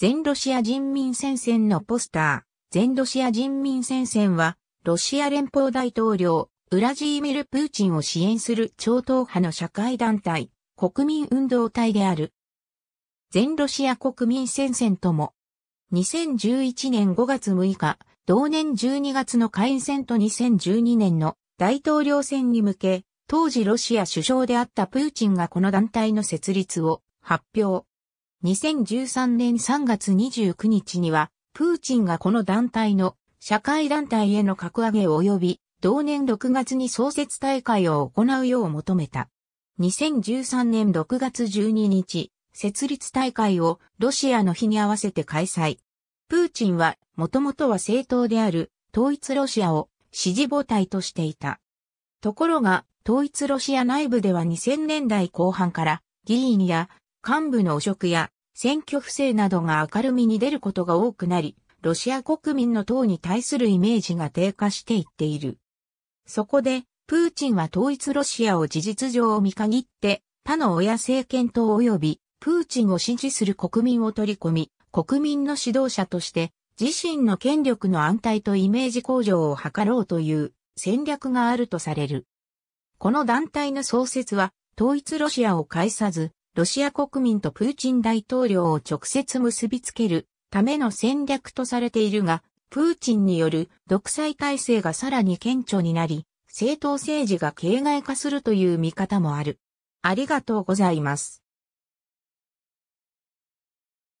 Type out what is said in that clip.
全ロシア人民戦線のポスター、全ロシア人民戦線は、ロシア連邦大統領、ウラジーミル・プーチンを支援する超党派の社会団体、国民運動体である。全ロシア国民戦線とも、2011年5月6日、同年12月の下院戦と2012年の大統領選に向け、当時ロシア首相であったプーチンがこの団体の設立を発表。2013年3月29日には、プーチンがこの団体の社会団体への格上げ及び、同年6月に創設大会を行うよう求めた。2013年6月12日、設立大会をロシアの日に合わせて開催。プーチンは、もともとは政党である統一ロシアを支持母体としていた。ところが、統一ロシア内部では2000年代後半から議員や幹部の汚職や選挙不正などが明るみに出ることが多くなり、ロシア国民の党に対するイメージが低下していっている。そこで、プーチンは統一ロシアを事実上見限って、他の親政権党及び、プーチンを支持する国民を取り込み、国民の指導者として、自身の権力の安泰とイメージ向上を図ろうという戦略があるとされる。この団体の創設は、統一ロシアを介さず、ロシア国民とプーチン大統領を直接結びつけるための戦略とされているが、プーチンによる独裁体制がさらに顕著になり、政党政治が形骸化するという見方もある。ありがとうございます。